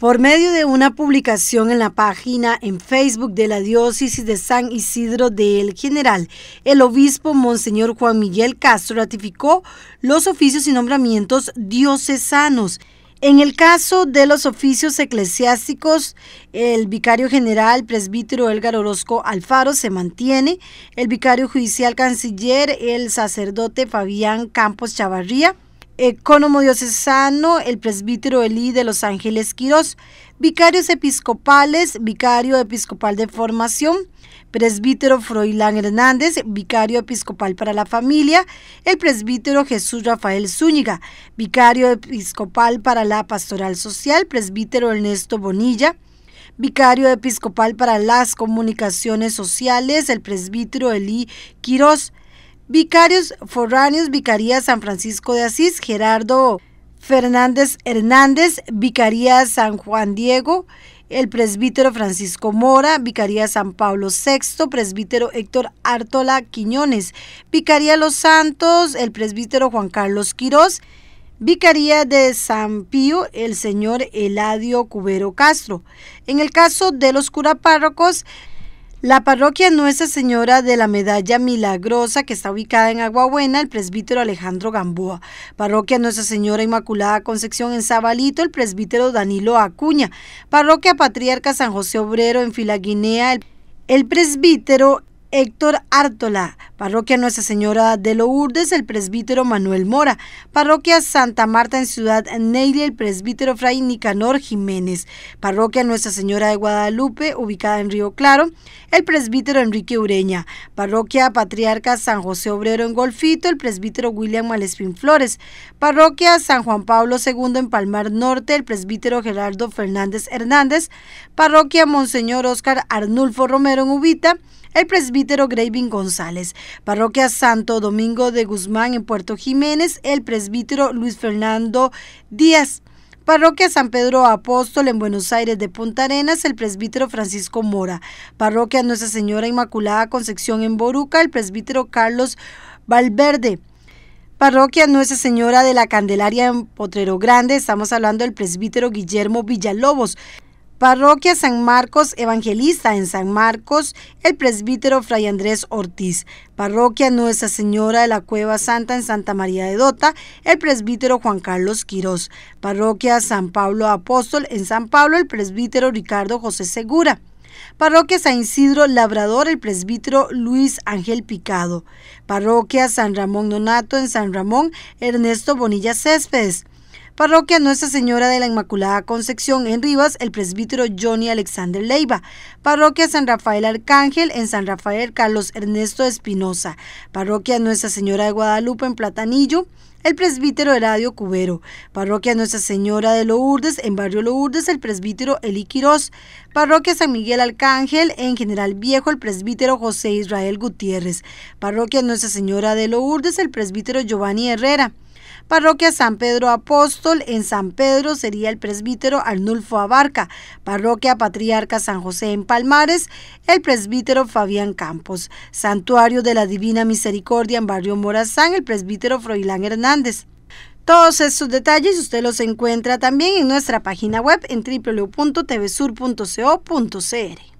Por medio de una publicación en la página en Facebook de la diócesis de San Isidro del General, el obispo Monseñor Juan Miguel Castro ratificó los oficios y nombramientos diocesanos. En el caso de los oficios eclesiásticos, el vicario general presbítero Elgar Orozco Alfaro se mantiene, el vicario judicial canciller el sacerdote Fabián Campos Chavarría, Economo eh, diocesano, el presbítero Elí de Los Ángeles Quirós, vicarios episcopales, vicario episcopal de formación, presbítero Froilán Hernández, vicario episcopal para la familia, el presbítero Jesús Rafael Zúñiga, vicario episcopal para la pastoral social, presbítero Ernesto Bonilla, vicario episcopal para las comunicaciones sociales, el presbítero Elí Quirós, Vicarios Forráneos, Vicaría San Francisco de Asís, Gerardo Fernández Hernández, Vicaría San Juan Diego, el presbítero Francisco Mora, Vicaría San Pablo VI, presbítero Héctor Artola Quiñones, Vicaría Los Santos, el presbítero Juan Carlos Quirós, Vicaría de San Pío, el señor Eladio Cubero Castro. En el caso de los curapárrocos, la parroquia Nuestra Señora de la Medalla Milagrosa, que está ubicada en Aguabuena, el presbítero Alejandro Gamboa. Parroquia Nuestra Señora Inmaculada Concepción en Zabalito, el presbítero Danilo Acuña. Parroquia Patriarca San José Obrero en Filaguinea, el, el presbítero Héctor Ártola, Parroquia Nuestra Señora de Lourdes, el presbítero Manuel Mora, Parroquia Santa Marta en Ciudad Neire, el presbítero Fray Nicanor Jiménez, Parroquia Nuestra Señora de Guadalupe, ubicada en Río Claro, el presbítero Enrique Ureña, Parroquia Patriarca San José Obrero en Golfito, el presbítero William Malespín Flores, Parroquia San Juan Pablo II en Palmar Norte, el presbítero Gerardo Fernández Hernández, Parroquia Monseñor Óscar Arnulfo Romero en Ubita, el presbítero Gravin González, Parroquia Santo Domingo de Guzmán en Puerto Jiménez, el presbítero Luis Fernando Díaz. Parroquia San Pedro Apóstol en Buenos Aires de Punta Arenas, el presbítero Francisco Mora. Parroquia Nuestra Señora Inmaculada Concepción en Boruca, el presbítero Carlos Valverde. Parroquia Nuestra Señora de la Candelaria en Potrero Grande, estamos hablando del presbítero Guillermo Villalobos. Parroquia San Marcos Evangelista en San Marcos, el presbítero Fray Andrés Ortiz. Parroquia Nuestra Señora de la Cueva Santa en Santa María de Dota, el presbítero Juan Carlos Quirós. Parroquia San Pablo Apóstol en San Pablo, el presbítero Ricardo José Segura. Parroquia San Isidro Labrador, el presbítero Luis Ángel Picado. Parroquia San Ramón Donato en San Ramón, Ernesto Bonilla Céspedes. Parroquia Nuestra Señora de la Inmaculada Concepción en Rivas, el presbítero Johnny Alexander Leiva. Parroquia San Rafael Arcángel en San Rafael Carlos Ernesto Espinosa. Parroquia Nuestra Señora de Guadalupe en Platanillo. El presbítero Heradio Cubero, Parroquia Nuestra Señora de Lourdes, en Barrio Lourdes, el presbítero Eli Quirós, Parroquia San Miguel Arcángel, en General Viejo, el presbítero José Israel Gutiérrez, Parroquia Nuestra Señora de Lourdes, el presbítero Giovanni Herrera, Parroquia San Pedro Apóstol en San Pedro sería el presbítero Arnulfo Abarca. Parroquia Patriarca San José en Palmares, el presbítero Fabián Campos. Santuario de la Divina Misericordia en Barrio Morazán, el presbítero Froilán Hernández. Todos estos detalles usted los encuentra también en nuestra página web en www.tvsur.co.cr.